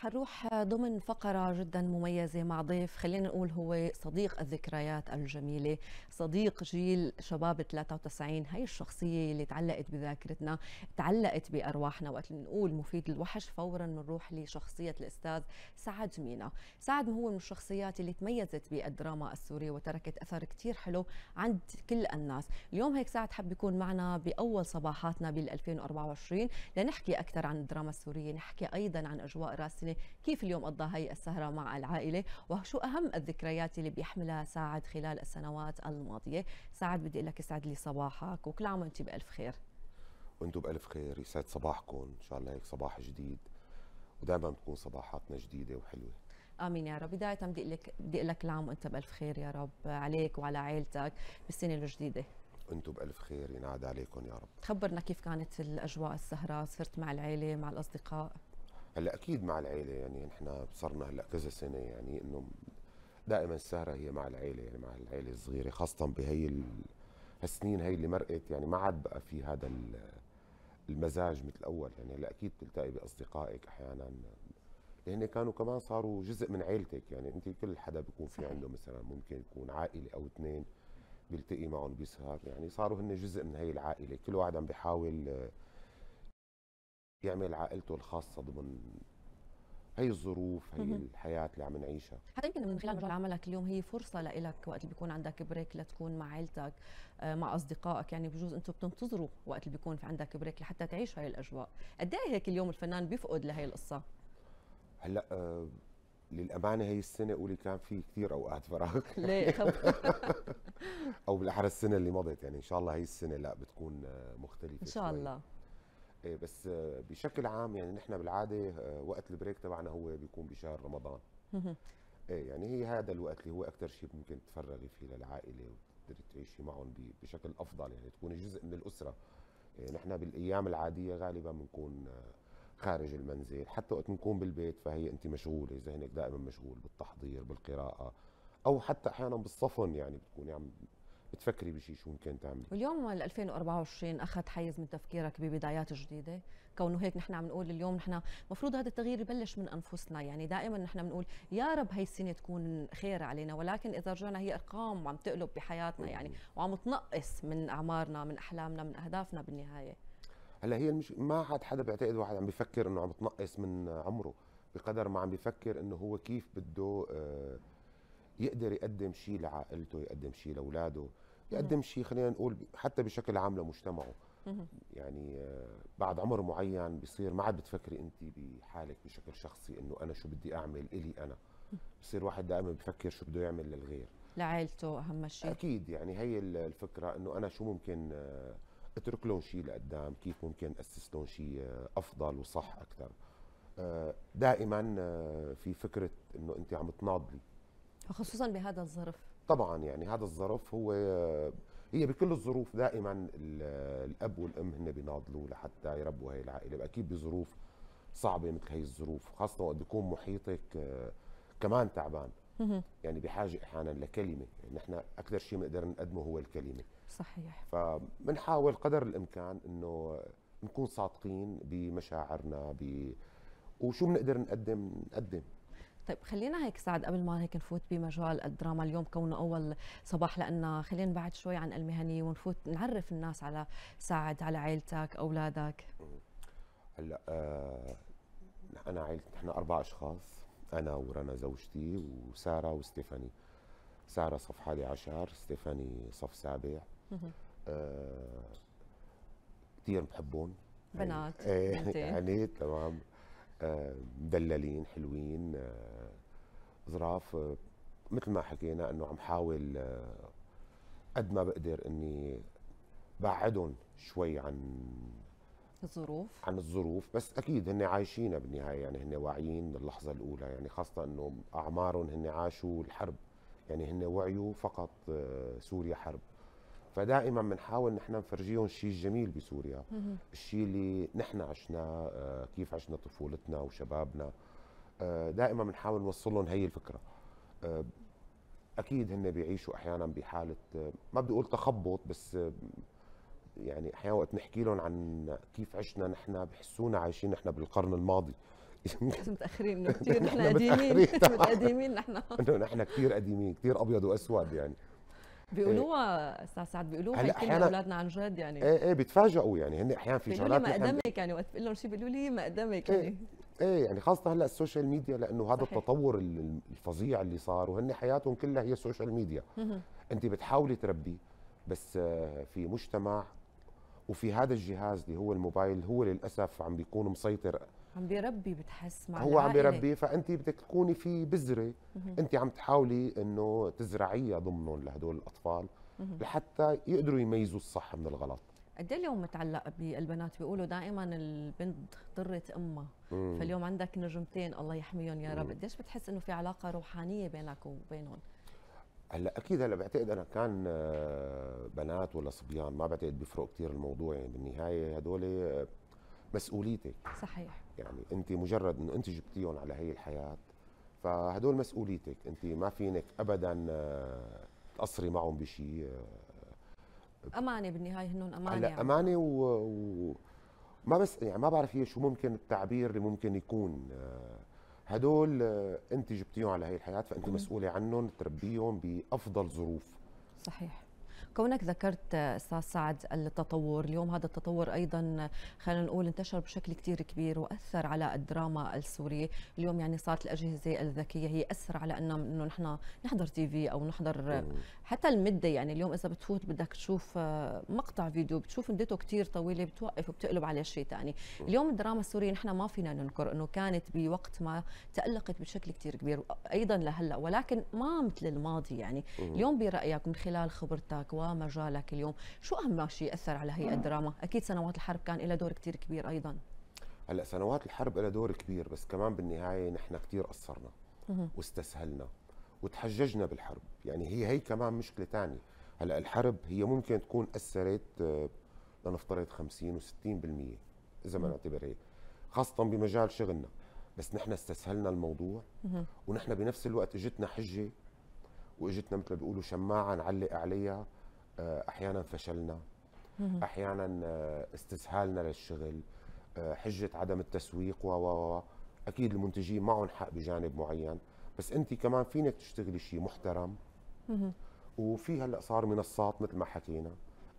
حنروح ضمن فقرة جدا مميزة مع ضيف خلينا نقول هو صديق الذكريات الجميلة صديق جيل شباب 93 هاي الشخصية اللي تعلقت بذاكرتنا تعلقت بأرواحنا وقت بنقول مفيد الوحش فورا بنروح لشخصية الأستاذ سعد مينا سعد هو من الشخصيات اللي تميزت بالدراما السورية وتركت أثر كتير حلو عند كل الناس اليوم هيك سعد حب يكون معنا بأول صباحاتنا بال 2024 لنحكي أكثر عن الدراما السورية نحكي أيضا عن أجواء راس سنة كيف اليوم قضى هي السهرة مع العائلة وشو أهم الذكريات اللي بيحملها سعد خلال السنوات الماضية سعد بدي أقول لك يسعد لي صباحك وكل عام وأنت بألف خير وانتم بألف خير يسعد صباحكم إن شاء الله هيك صباح جديد ودائما بتكون صباحاتنا جديدة وحلوة امين يا رب بدايه بدي اقول لك بدي اقول لك كل عام وانت بالف خير يا رب عليك وعلى عائلتك بالسنه الجديده انتم بالف خير ينعاد عليكم يا رب خبرنا كيف كانت الاجواء السهره سهرت مع العيله مع الاصدقاء هلا اكيد مع العيله يعني نحن صرنا هلا كذا سنه يعني انه دائما السهره هي مع العيله يعني مع العيله الصغيره خاصه بهي السنين هي اللي مرقت يعني ما عاد بقى في هذا المزاج مثل الاول يعني هلا اكيد بتلتقي باصدقائك احيانا لان كانوا كمان صاروا جزء من عيلتك يعني انت كل حدا بيكون في عنده مثلا ممكن يكون عائله او اثنين بيلتقي معهم بيسهر يعني صاروا هن جزء من هي العائله كل واحد عم بيحاول يعمل عائلته الخاصه ضمن هي الظروف هي الحياه اللي عم نعيشها حتى يمكن من خلال مجال عملك اليوم هي فرصه لإلك وقت اللي بيكون عندك بريك لتكون مع عيلتك آه، مع اصدقائك يعني بجوز انتم بتنتظروا وقت اللي بيكون في عندك بريك لحتى تعيش هاي الاجواء قد ايه هيك اليوم الفنان بيفقد لهي القصه هلا أه للامانه هي السنه قولي كان في كثير اوقات فراغ ليه او بالاحرى السنه اللي مضت يعني ان شاء الله هي السنه لا بتكون آه، مختلفه ان شاء الله شوي. إيه، بس آه، بشكل عام يعني نحن بالعاده آه، وقت البريك تبعنا هو بيكون بشهر رمضان ايه يعني هي هذا الوقت اللي هو اكثر شيء ممكن تفرغي فيه للعائله وتقدري تعيشي معهم بشكل افضل يعني تكوني جزء من الاسره إيه، نحن بالايام العاديه غالبا بنكون آه، خارج المنزل حتى وقت نكون بالبيت فهي انت مشغوله ذهنك دائما مشغول بالتحضير بالقراءه او حتى احيانا بالصفن يعني بتكوني عم بتفكري بشيء شو ممكن تعملي واليوم 2024 اخذ حيز من تفكيرك ببدايات جديده كونه هيك نحن عم نقول اليوم نحن المفروض هذا التغيير يبلش من انفسنا يعني دائما نحن بنقول يا رب هي السنه تكون خير علينا ولكن اذا رجعنا هي ارقام عم تقلب بحياتنا يعني وعم تنقص من اعمارنا من احلامنا من اهدافنا بالنهايه هلا هي المش... ما عاد حدا بيعتقد واحد عم بيفكر انه عم تنقص من عمره بقدر ما عم بيفكر انه هو كيف بده آه يقدر يقدم شيء لعائلته يقدم شيء لاولاده يقدم نعم. شيء خلينا نقول حتى بشكل عام لمجتمعه يعني آه، بعد عمر معين بصير ما عاد بتفكري انت بحالك بشكل شخصي انه انا شو بدي اعمل الي انا بصير واحد دائما بفكر شو بده يعمل للغير لعائلته اهم شيء اكيد يعني هي الفكره انه انا شو ممكن آه، اترك لهم شيء لقدام كيف ممكن اسس لهم شيء آه، افضل وصح اكثر دائما في فكره انه انت عم تناضلي خصوصا بهذا الظرف طبعا يعني هذا الظرف هو هي بكل الظروف دائما الاب والام هن بيناضلوا لحتى يربوا هي العائله اكيد بظروف صعبه مثل هي الظروف خاصه وقت بيكون محيطك آه، كمان تعبان يعني بحاجه احيانا لكلمه نحن يعني اكثر شيء بنقدر نقدمه هو الكلمه صحيح فبنحاول قدر الامكان انه نكون صادقين بمشاعرنا ب وشو بنقدر نقدم نقدم طيب خلينا هيك سعد قبل ما هيك نفوت بمجال الدراما اليوم كونه اول صباح لنا خلينا بعد شوي عن المهنيه ونفوت نعرف الناس على سعد على عائلتك اولادك هلا آه انا عائلتي نحن اربع اشخاص انا ورنا زوجتي وساره وستيفاني ساره صف حادي عشر ستيفاني صف سابع آه كثير بحبهم بنات يعني, يعني تمام آه، مدللين حلوين آه، ظراف آه، مثل ما حكينا انه عم حاول آه، قد ما بقدر اني بعدهم شوي عن الظروف عن الظروف بس اكيد هن عايشين بالنهايه يعني هن واعيين للحظه الاولى يعني خاصه انه اعمارهم هن عاشوا الحرب يعني هن وعيوا فقط آه، سوريا حرب فدائما بنحاول نحن نفرجيهم الشيء الجميل بسوريا الشيء اللي نحن عشناه كيف عشنا طفولتنا وشبابنا آه، دائما بنحاول نوصل لهم هي الفكره آه، اكيد هن بيعيشوا احيانا بحاله آه، ما بدي اقول تخبط بس يعني احيانا وقت نحكي لهم عن كيف عشنا نحن بحسونا عايشين نحن بالقرن الماضي متاخرين انه كثير نحن قديمين قديمين نحن انه نحن كثير قديمين كثير ابيض واسود يعني بيقولوها استاذ سعد بيقولوها هلا احيانا اولادنا عن جد يعني ايه ايه بيتفاجئوا يعني هن احيانا في شغلات ما قدمك يعني وقت بقول لهم شيء بيقولوا لي ما قدمك إيه، يعني ايه يعني خاصه هلا السوشيال ميديا لانه هذا صحيح. التطور الفظيع اللي صار وهن حياتهم كلها هي السوشيال ميديا انت بتحاولي تربي بس آه، في مجتمع وفي هذا الجهاز اللي هو الموبايل هو للاسف عم بيكون مسيطر عم بيربي بتحس مع هو عم بيربي فانت بدك تكوني في بذره انت عم تحاولي انه تزرعيها ضمنهم لهدول الاطفال لحتى يقدروا يميزوا الصح من الغلط قد ايه اليوم متعلق بالبنات بيقولوا دائما البنت ضرت امها فاليوم عندك نجمتين الله يحميهم يا رب قديش بتحس انه في علاقه روحانيه بينك وبينهم هلا اكيد هلا بعتقد انا كان آه، بنات ولا صبيان ما بعتقد بيفرق كثير الموضوع يعني بالنهايه هدول آه، مسؤوليتك صحيح يعني انت مجرد انه انت جبتيهم على هي الحياه فهدول مسؤوليتك انت ما فينك ابدا آه، تقصري معهم بشيء امانه بالنهايه هنن امانه هلا يعني. امانه و... و... ما بس يعني ما بعرف هي شو ممكن التعبير اللي ممكن يكون آه، هدول آه، انت جبتيهم على هي الحياه فانت مسؤوله عنهم تربيهم بافضل ظروف صحيح كونك ذكرت استاذ سعد التطور اليوم هذا التطور ايضا خلينا نقول انتشر بشكل كثير كبير واثر على الدراما السوريه اليوم يعني صارت الاجهزه الذكيه هي اسرع على انه نحن نحضر تي في او نحضر حتى المده يعني اليوم اذا بتفوت بدك تشوف آه، مقطع فيديو بتشوف مدته كثير طويله بتوقف وبتقلب على شيء ثاني اليوم الدراما السوريه نحن ما فينا ننكر انه كانت بوقت ما تالقت بشكل كثير كبير ايضا لهلا ولكن ما مثل الماضي يعني اليوم برايك من خلال خبرتك و مجالك اليوم شو أهم شيء أثر على هي الدراما أكيد سنوات الحرب كان لها دور كتير كبير أيضا هلا سنوات الحرب لها دور كبير بس كمان بالنهاية نحن كتير قصرنا واستسهلنا وتحججنا بالحرب يعني هي هي كمان مشكلة تانية هلا الحرب هي ممكن تكون أثرت آه، لنفترض 50 و60% إذا ما نعتبر هيك خاصة بمجال شغلنا بس نحن استسهلنا الموضوع ونحن بنفس الوقت اجتنا حجه واجتنا مثل ما بيقولوا شماعه نعلق عليها آه، احيانا فشلنا احيانا آه، استسهالنا للشغل آه، حجه عدم التسويق و و اكيد المنتجين معهم حق بجانب معين بس انت كمان فينك تشتغلي شيء محترم وفي هلا صار منصات مثل ما حكينا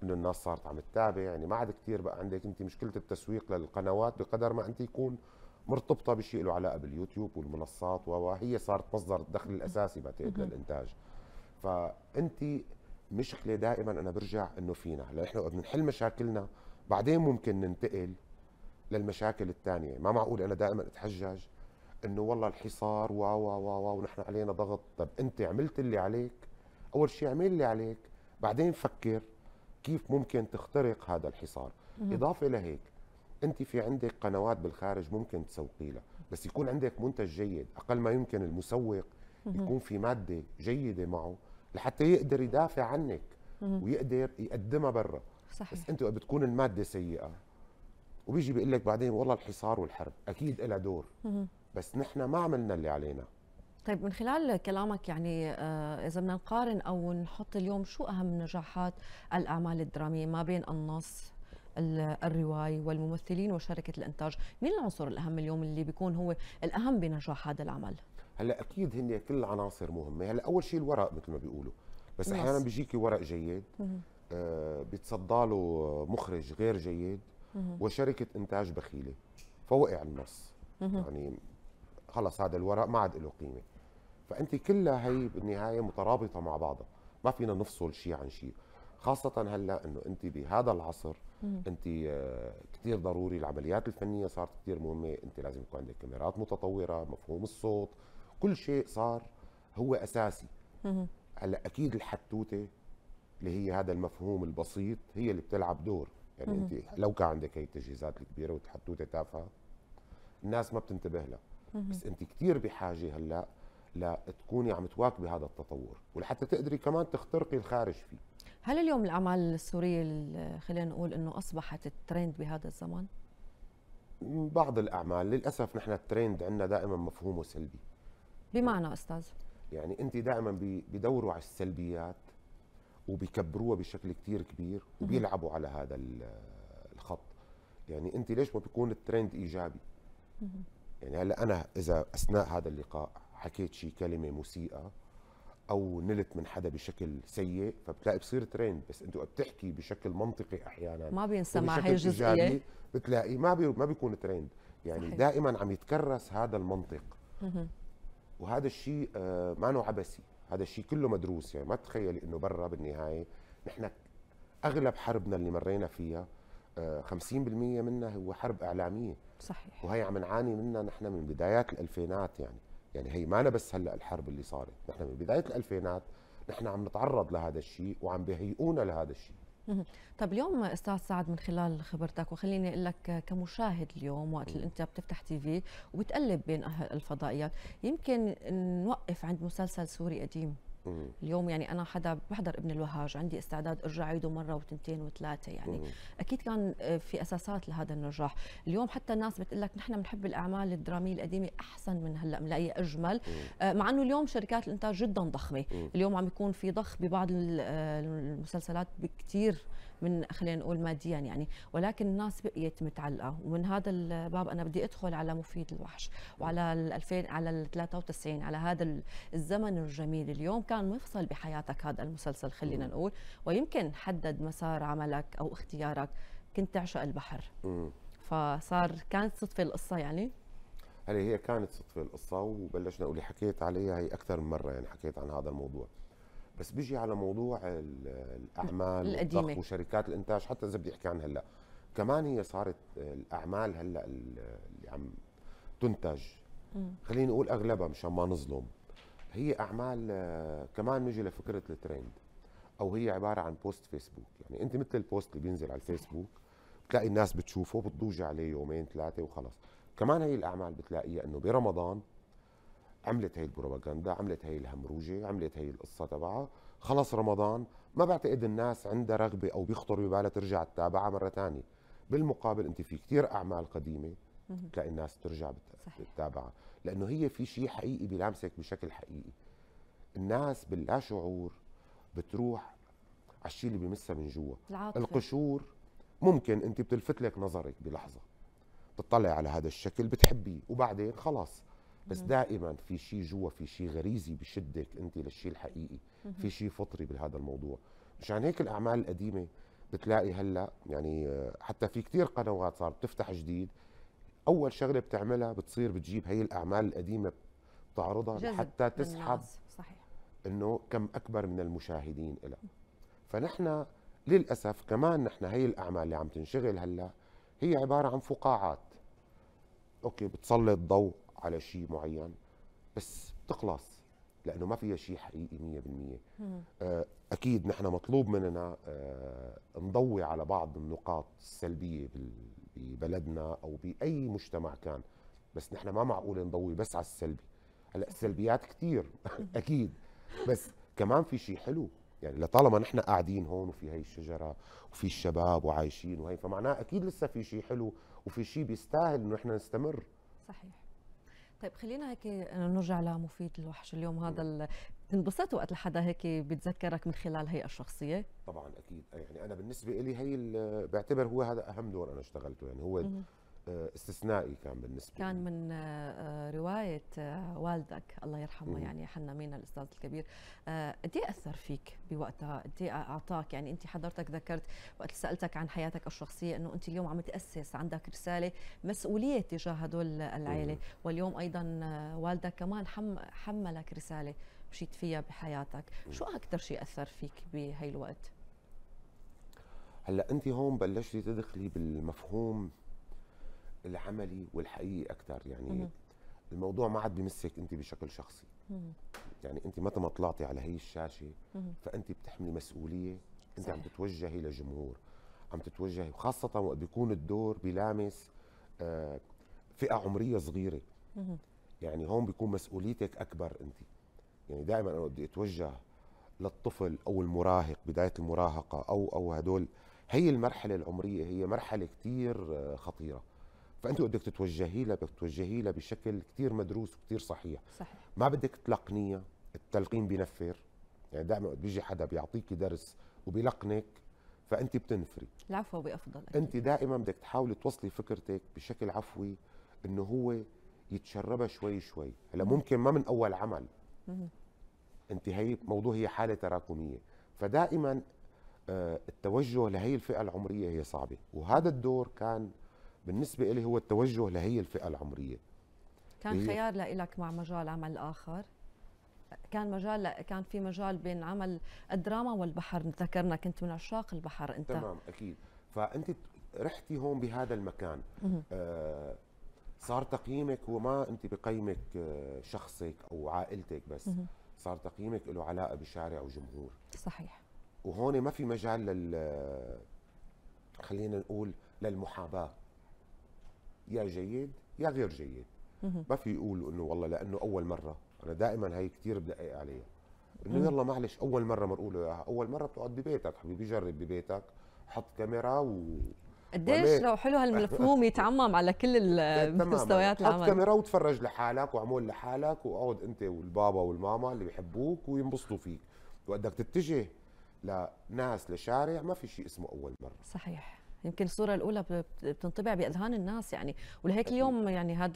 انه الناس صارت عم تتابع يعني ما عاد كثير بقى عندك انت مشكله التسويق للقنوات بقدر ما انت يكون مرتبطه بشيء له علاقه باليوتيوب والمنصات وهي صارت مصدر الدخل الاساسي بعتقد للانتاج فانت مشكله دائما انا برجع انه فينا لانه نحن بنحل مشاكلنا بعدين ممكن ننتقل للمشاكل الثانيه ما معقول انا دائما اتحجج انه والله الحصار وا وا وا وا ونحن علينا ضغط طب انت عملت اللي عليك اول شيء اعمل اللي عليك بعدين فكر كيف ممكن تخترق هذا الحصار اضافه لهيك انت في عندك قنوات بالخارج ممكن تسوقي لها بس يكون عندك منتج جيد اقل ما يمكن المسوق يكون في ماده جيده معه لحتى يقدر يدافع عنك ويقدر يقدمها برا صحيح بس انت بتكون الماده سيئه وبيجي بيقول لك بعدين والله الحصار والحرب اكيد لها دور بس نحن ما عملنا اللي علينا طيب من خلال كلامك يعني آه، اذا بدنا نقارن او نحط اليوم شو اهم نجاحات الاعمال الدراميه ما بين النص الرواي والممثلين وشركه الانتاج، مين العنصر الاهم اليوم اللي بيكون هو الاهم بنجاح هذا العمل؟ هلا اكيد هن كل العناصر مهمه هلا اول شيء الورق مثل ما بيقولوا بس احيانا بيجيكي ورق جيد آه بيتصدى له مخرج غير جيد وشركه انتاج بخيله فوقع النص يعني خلص هذا الورق ما عاد له قيمه فانت كلها هي بالنهايه مترابطه مع بعضها ما فينا نفصل شيء عن شيء خاصة هلا انه انت بهذا العصر انت آه، كثير ضروري العمليات الفنية صارت كثير مهمة، انت لازم يكون عندك كاميرات متطورة، مفهوم الصوت، كل شيء صار هو اساسي هلا اكيد الحتوته اللي هي هذا المفهوم البسيط هي اللي بتلعب دور يعني انت لو كان عندك هي التجهيزات الكبيره والحتوته تافهه الناس ما بتنتبه لها بس انت كثير بحاجه هلا لتكوني عم تواكبي هذا التطور ولحتى تقدري كمان تخترقي الخارج فيه هل اليوم الاعمال السوريه خلينا نقول انه اصبحت الترند بهذا الزمن بعض الاعمال للاسف نحن الترند عندنا دائما مفهومه سلبي بمعنى استاذ يعني انت دائما بدوروا على السلبيات وبيكبروها بشكل كثير كبير وبيلعبوا على هذا الخط يعني انت ليش ما بيكون الترند ايجابي يعني هلا انا اذا اثناء هذا اللقاء حكيت شي كلمه مسيئه او نلت من حدا بشكل سيء فبتلاقي بصير ترند بس انت بتحكي بشكل منطقي احيانا ما بينسمع هي الجزئيه بتلاقي ما بي ما بيكون ترند يعني صحيح. دائما عم يتكرس هذا المنطق وهذا الشيء آه، ما نوع عبثي هذا الشيء كله مدروس يعني ما تتخيل انه برا بالنهايه نحن اغلب حربنا اللي مرينا فيها 50% آه، منها هو حرب اعلاميه صحيح وهي عم نعاني منها نحن من بدايات الالفينات يعني يعني هي ما أنا بس هلا الحرب اللي صارت نحن من بدايه الالفينات نحن عم نتعرض لهذا الشيء وعم بهيئونا لهذا الشيء طب اليوم استاذ سعد من خلال خبرتك وخليني اقول لك كمشاهد اليوم وقت اللي انت بتفتح تي في وبتقلب بين أه الفضائيات يمكن نوقف عند مسلسل سوري قديم مم. اليوم يعني انا حدا بحضر ابن الوهاج عندي استعداد ارجع عيده مره وتنتين وثلاثه يعني مم. اكيد كان آه، في اساسات لهذا النجاح اليوم حتى الناس بتقول لك نحن بنحب الاعمال الدراميه القديمه احسن من هلا بنلاقيها اجمل مم. آه، مع انه اليوم شركات الانتاج جدا ضخمه مم. اليوم عم يكون في ضخ ببعض آه، المسلسلات بكثير من خلينا نقول ماديا يعني ولكن الناس بقيت متعلقه ومن هذا الباب انا بدي ادخل على مفيد الوحش وعلى ال 2000 على ال 93 على هذا الزمن الجميل اليوم كان مفصل بحياتك هذا المسلسل خلينا نقول ويمكن حدد مسار عملك او اختيارك كنت تعشق البحر فصار كانت صدفه القصه يعني هلا هي كانت صدفه القصه وبلشنا واللي حكيت عليها هي اكثر من مره يعني حكيت عن هذا الموضوع بس بيجي على موضوع الاعمال القديمه وشركات الانتاج حتى اذا بدي احكي عن هلا كمان هي صارت الاعمال هلا اللي عم تنتج خليني اقول اغلبها مشان ما نظلم هي اعمال آه، كمان نجي لفكره الترند او هي عباره عن بوست فيسبوك يعني انت مثل البوست اللي بينزل على الفيسبوك بتلاقي الناس بتشوفه بتضوج عليه يومين ثلاثه وخلص كمان هي الاعمال بتلاقيها انه برمضان عملت هي البروباغندا عملت هي الهمروجه عملت هي القصه تبعها خلص رمضان ما بعتقد الناس عندها رغبه او بيخطر ببالها ترجع تتابعها مره ثانيه بالمقابل انت في كثير اعمال قديمه بتلاقي الناس بترجع بتتابعها لانه هي في شيء حقيقي بيلامسك بشكل حقيقي الناس باللا شعور بتروح على الشيء اللي بيمسها من جوا القشور ممكن انت بتلفت لك نظرك بلحظه بتطلع على هذا الشكل بتحبيه وبعدين خلاص بس دائما في شيء جوا في شيء غريزي بشدك انت للشيء الحقيقي في شيء فطري بهذا الموضوع مشان هيك الاعمال القديمه بتلاقي هلا يعني آه، حتى في كثير قنوات صارت تفتح جديد اول شغله بتعملها بتصير بتجيب هي الاعمال القديمه بتعرضها حتى تسحب صحيح انه كم اكبر من المشاهدين لها فنحن للاسف كمان نحن هي الاعمال اللي عم تنشغل هلا هي عباره عن فقاعات اوكي بتسلط ضوء على شيء معين بس بتخلص لانه ما فيها شيء حقيقي 100% آه اكيد نحن مطلوب مننا آه، نضوي على بعض النقاط السلبيه ببلدنا او باي مجتمع كان بس نحن ما معقول نضوي بس على السلبي هلا السلبيات كثير اكيد بس كمان في شيء حلو يعني لطالما نحن قاعدين هون وفي هي الشجره وفي الشباب وعايشين وهي فمعناه اكيد لسه في شيء حلو وفي شيء بيستاهل انه نحن نستمر صحيح طيب خلينا هيك آه، نرجع لمفيد الوحش اليوم هذا بتنبسط وقت الحدا هيك بيتذكرك من خلال هي الشخصيه طبعا اكيد يعني انا بالنسبه لي هي بعتبر هو هذا اهم دور انا اشتغلته يعني هو آه، استثنائي كان بالنسبه كان لي. من آه، آه، روايه والدك الله يرحمه مم. يعني حنا مينا الاستاذ الكبير قد إيه اثر فيك بوقتها قد إيه اعطاك يعني انت حضرتك ذكرت وقت سالتك عن حياتك الشخصيه انه انت اليوم عم تاسس عندك رساله مسؤوليه تجاه هدول العيله مم. واليوم ايضا والدك كمان حم حملك رساله مشيت فيها بحياتك مم. شو اكثر شيء اثر فيك بهي الوقت هلا انت هون بلشتي تدخلي بالمفهوم العملي والحقيقي اكثر يعني مم. الموضوع ما عاد بمسك انت بشكل شخصي مم. يعني انت متى ما طلعتي على هي الشاشه مم. فانت بتحملي مسؤوليه انت صحيح. عم تتوجهي لجمهور عم تتوجهي وخاصه وقت بيكون الدور بلامس آه، فئه عمريه صغيره مم. يعني هون بيكون مسؤوليتك اكبر انت يعني دائما انا بدي اتوجه للطفل او المراهق بدايه المراهقه او او هدول هي المرحله العمريه هي مرحله كثير آه، خطيره فانت بدك تتوجهي لها بدك تتوجهي لها بشكل كثير مدروس وكثير صحيح صحيح ما بدك تلقنيها التلقين بينفر يعني دائما بيجي حدا بيعطيكي درس وبيلقنك فانت بتنفري العفو بافضل أكيد. انت دائما بدك تحاولي توصلي فكرتك بشكل عفوي انه هو يتشربها شوي شوي هلا ممكن ما من اول عمل انت هي موضوع هي حاله تراكميه فدائما آه، التوجه لهي الفئه العمريه هي صعبه وهذا الدور كان بالنسبه لي هو التوجه لهي الفئه العمريه كان خيار لإلك مع مجال عمل اخر كان مجال كان في مجال بين عمل الدراما والبحر ذكرنا كنت من عشاق البحر انت تمام اكيد فانت رحتي هون بهذا المكان آه صار تقييمك هو ما انت بقيمك آه، شخصك او عائلتك بس صار تقييمك له علاقه بشارع وجمهور صحيح وهون ما في مجال لل خلينا نقول للمحاباه يا جيد يا غير جيد ما في يقولوا انه والله لانه اول مره انا دائما هي كثير بدقق عليها انه يلا معلش اول مره مرقوله اياها اول مره بتقعد ببيتك حبيبي جرب ببيتك حط كاميرا و قديش لو حلو هالمفهوم يتعمم على كل المستويات إيه، العمل حط كاميرا وتفرج لحالك واعمل لحالك واقعد انت والبابا والماما اللي بيحبوك وينبسطوا فيك وقدك تتجه لناس لشارع ما في شيء اسمه اول مره صحيح يمكن الصوره الاولى بتنطبع باذهان الناس يعني ولهيك اليوم يعني هذا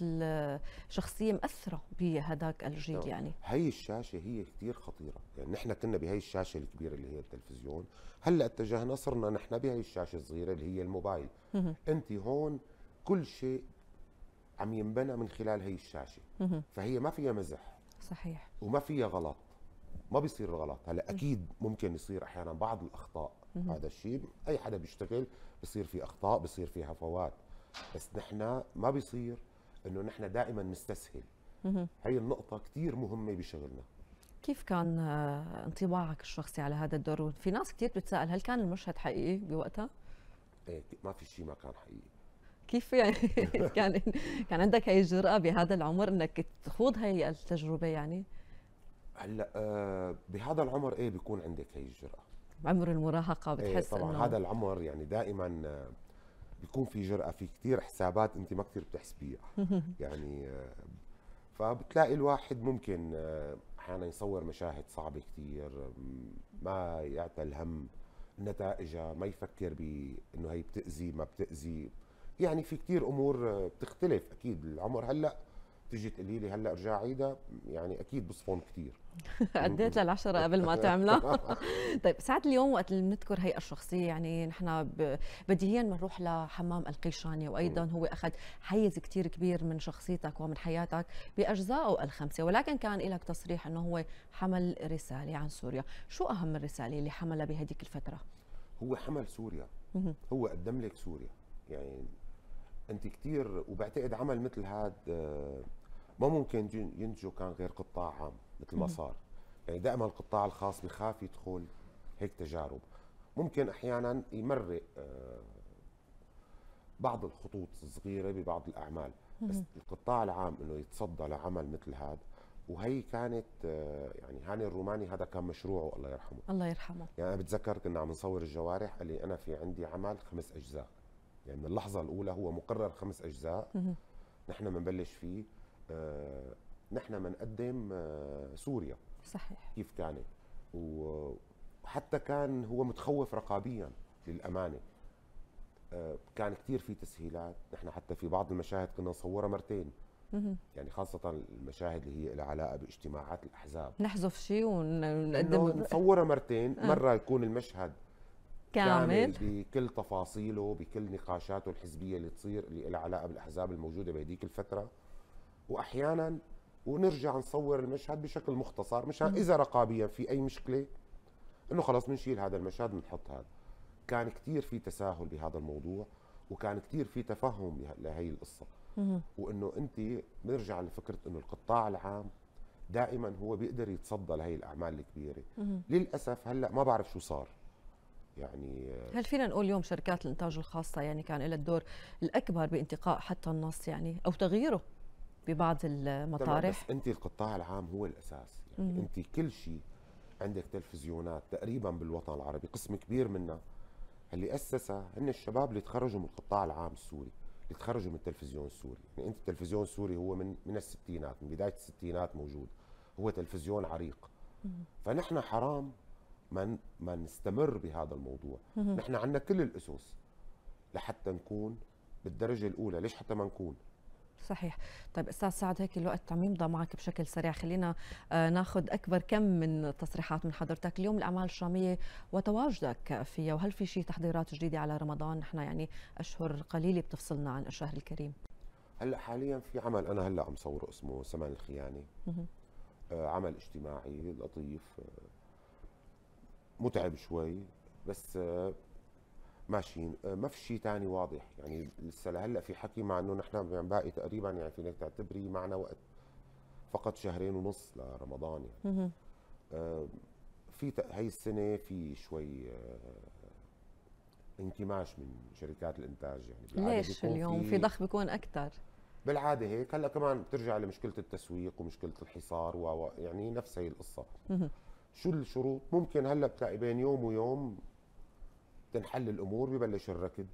الشخصيه مأثره بهداك الجيل يعني هي الشاشه هي كثير خطيره يعني نحن كنا بهي الشاشه الكبيره اللي هي التلفزيون هلا اتجهنا صرنا نحن بهي الشاشه الصغيره اللي هي الموبايل انت هون كل شيء عم ينبنى من خلال هي الشاشه فهي ما فيها مزح صحيح وما فيها غلط ما بيصير الغلط هلا اكيد ممكن يصير احيانا بعض الاخطاء مم. هذا الشيء اي حدا بيشتغل بصير في اخطاء بصير في هفوات بس نحن ما بيصير انه نحن دائما نستسهل مم. هي النقطه كثير مهمه بشغلنا كيف كان آه، انطباعك الشخصي على هذا الدور في ناس كثير بتسأل هل كان المشهد حقيقي بوقتها ايه ما في شيء ما كان حقيقي كيف يعني كان كان عندك هي الجرأة بهذا العمر انك تخوض هي التجربة يعني؟ هلا آه، بهذا العمر ايه بيكون عندك هي الجرأة عمر المراهقه إيه، بتحس إيه طبعا إنه هذا العمر يعني دائما آه، بيكون في جرأة في كثير حسابات انت ما كثير بتحسبيها يعني آه، فبتلاقي الواحد ممكن آه، احيانا يصور مشاهد صعبه كثير ما يعطى الهم نتائجها ما يفكر بانه هي بتاذي ما بتاذي يعني في كثير امور بتختلف اكيد العمر هلا تجي تقولي لي هلا ارجع عيدها يعني اكيد بصفن كثير عديت إيه للعشرة قبل ما تعملها طيب ساعات اليوم وقت اللي بنذكر هي الشخصية يعني نحن بديهيا بنروح لحمام القيشاني وأيضا هو أخذ حيز كثير كبير من شخصيتك ومن حياتك بأجزائه الخمسة ولكن كان لك تصريح أنه هو حمل رسالة عن سوريا شو أهم الرسالة اللي حملها بهديك الفترة؟ هو حمل سوريا هو قدم لك سوريا يعني انت كثير وبعتقد عمل مثل هذا آه، ما ممكن ينتجوا كان غير قطاع عام مثل ما صار يعني دائما القطاع الخاص بخاف يدخل هيك تجارب ممكن احيانا يمرق آه، بعض الخطوط الصغيره ببعض الاعمال بس القطاع العام انه يتصدى لعمل مثل هذا وهي كانت آه، يعني هاني الروماني هذا كان مشروعه الله يرحمه الله يرحمه يعني انا بتذكر كنا عم نصور الجوارح قال لي انا في عندي عمل خمس اجزاء يعني من اللحظه الاولى هو مقرر خمس اجزاء نحن بنبلش فيه آه، نحن بنقدم آه، سوريا صحيح كيف كانت وحتى كان هو متخوف رقابيا للامانه آه، كان كثير في تسهيلات نحن حتى في بعض المشاهد كنا نصورها مرتين يعني خاصة المشاهد اللي هي لها علاقة باجتماعات الأحزاب نحذف شيء ونقدم نصورها مرتين مرة يكون المشهد كامل بكل تفاصيله بكل نقاشاته الحزبية اللي تصير اللي لها علاقة بالأحزاب الموجودة بهديك الفترة واحيانا ونرجع نصور المشهد بشكل مختصر مشان اذا رقابيا في اي مشكله انه خلص بنشيل هذا المشهد بنحط هذا كان كثير في تساهل بهذا الموضوع وكان كثير في تفهم لهي القصه وانه انت بنرجع لفكره انه القطاع العام دائما هو بيقدر يتصدى لهي الاعمال الكبيره للاسف هلا ما بعرف شو صار يعني هل فينا نقول اليوم شركات الانتاج الخاصه يعني كان لها الدور الاكبر بانتقاء حتى النص يعني او تغييره ببعض المطارح بس انت القطاع العام هو الاساس يعني انت كل شيء عندك تلفزيونات تقريبا بالوطن العربي قسم كبير منها اللي اسسها هن الشباب اللي تخرجوا من القطاع العام السوري اللي تخرجوا من التلفزيون السوري يعني انت التلفزيون السوري هو من من الستينات من بدايه الستينات موجود هو تلفزيون عريق فنحن حرام ما ما نستمر بهذا الموضوع نحن عندنا كل الاسس لحتى نكون بالدرجه الاولى ليش حتى ما نكون صحيح طيب استاذ سعد هيك الوقت عم يمضى معك بشكل سريع خلينا آه، ناخذ اكبر كم من تصريحات من حضرتك اليوم الاعمال الشاميه وتواجدك فيها وهل في شيء تحضيرات جديده على رمضان نحن يعني اشهر قليله بتفصلنا عن الشهر الكريم هلا حاليا في عمل انا هلا عم صوره اسمه سمان الخيانه آه عمل اجتماعي لطيف آه متعب شوي بس آه ماشي آه، ما في شيء ثاني واضح يعني لسه لهلا في حكي مع انه نحن باقي تقريبا يعني فينك تعتبري معنا وقت فقط شهرين ونص لرمضان يعني آه، في هي السنه في شوي آه، انكماش من شركات الانتاج يعني ليش اليوم في, في ضخ بيكون اكثر بالعاده هيك هلا كمان بترجع لمشكله التسويق ومشكله الحصار و يعني نفس هي القصه شو الشروط ممكن هلا بتلاقي بين يوم ويوم تنحل الامور ببلش الركض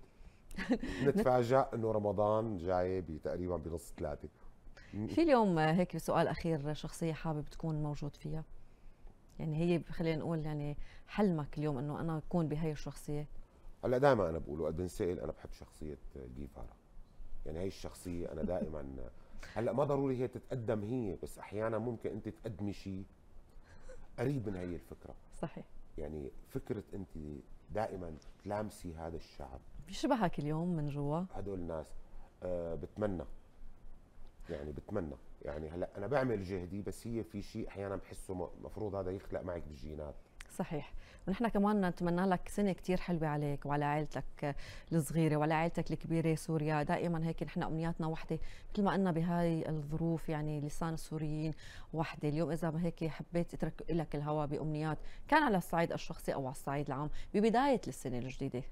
نتفاجأ انه رمضان جاي تقريبا بنص ثلاثه في اليوم هيك سؤال اخير شخصيه حابب تكون موجود فيها يعني هي خلينا نقول يعني حلمك اليوم انه انا اكون بهي الشخصيه هلا دائما انا بقول وقت بنسال انا بحب شخصيه جيفارا يعني هي الشخصيه انا دائما هلا ما ضروري هي تتقدم هي بس احيانا ممكن انت تقدمي شيء قريب من هي الفكره صحيح يعني فكره انت دائما تلامسي هذا الشعب بيشبهك اليوم من جوا هدول الناس آه بتمنى يعني بتمنى يعني هلا انا بعمل جهدي بس هي في شيء احيانا بحسه مفروض هذا يخلق معك بالجينات صحيح ونحن كمان نتمنى لك سنه كثير حلوه عليك وعلى عائلتك الصغيره وعلى عائلتك الكبيره سوريا دائما هيك نحن امنياتنا وحده مثل ما قلنا بهاي الظروف يعني لسان السوريين وحده اليوم اذا هيك حبيت اترك لك الهواء بامنيات كان على الصعيد الشخصي او على الصعيد العام ببدايه السنه الجديده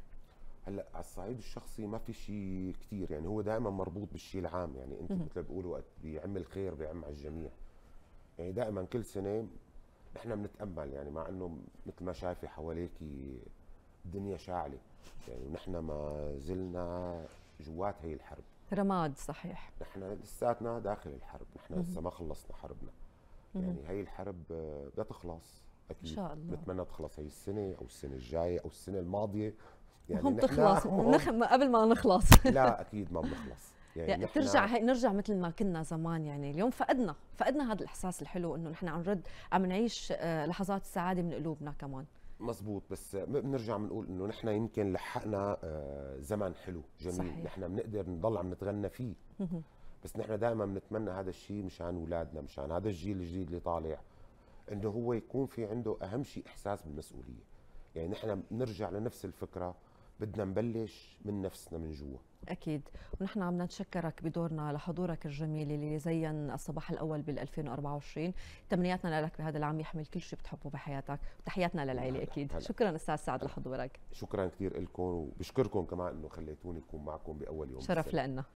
هلا على الصعيد الشخصي ما في شيء كثير يعني هو دائما مربوط بالشيء العام يعني انت مثل ما بيقولوا وقت بيعم الخير بيعم على الجميع يعني دائما كل سنه احنا بنتامل يعني مع انه مثل ما شايفه حواليك الدنيا شاعله يعني ونحن ما زلنا جوات هي الحرب رماد صحيح نحن لساتنا داخل الحرب نحن لسه ما خلصنا حربنا يعني هي الحرب بدها تخلص اكيد ان شاء الله بتمنى تخلص هي السنه او السنه الجايه او السنه الماضيه يعني هم تخلص هم قبل ما نخلص لا اكيد ما بنخلص يعني, يعني بترجع هي نرجع مثل ما كنا زمان يعني اليوم فقدنا فقدنا هذا الاحساس الحلو انه نحن عم نرد عم نعيش آه، لحظات السعاده من قلوبنا كمان مزبوط بس بنرجع بنقول انه نحن يمكن لحقنا آه، زمن حلو جميل صحيح. نحن بنقدر نضل عم نتغنى فيه بس نحن دائما بنتمنى هذا الشيء مشان اولادنا مشان هذا الجيل الجديد اللي طالع انه هو يكون في عنده اهم شيء احساس بالمسؤوليه يعني نحن بنرجع لنفس الفكره بدنا نبلش من نفسنا من جوا اكيد ونحن عم نتشكرك بدورنا لحضورك الجميل اللي زين الصباح الاول بال 2024 تمنياتنا لك بهذا العام يحمل كل شيء بتحبه بحياتك وتحياتنا للعيله اكيد هلا. شكرا استاذ سعد لحضورك شكرا كثير لكم وبشكركم كمان انه خليتوني اكون معكم باول يوم شرف لنا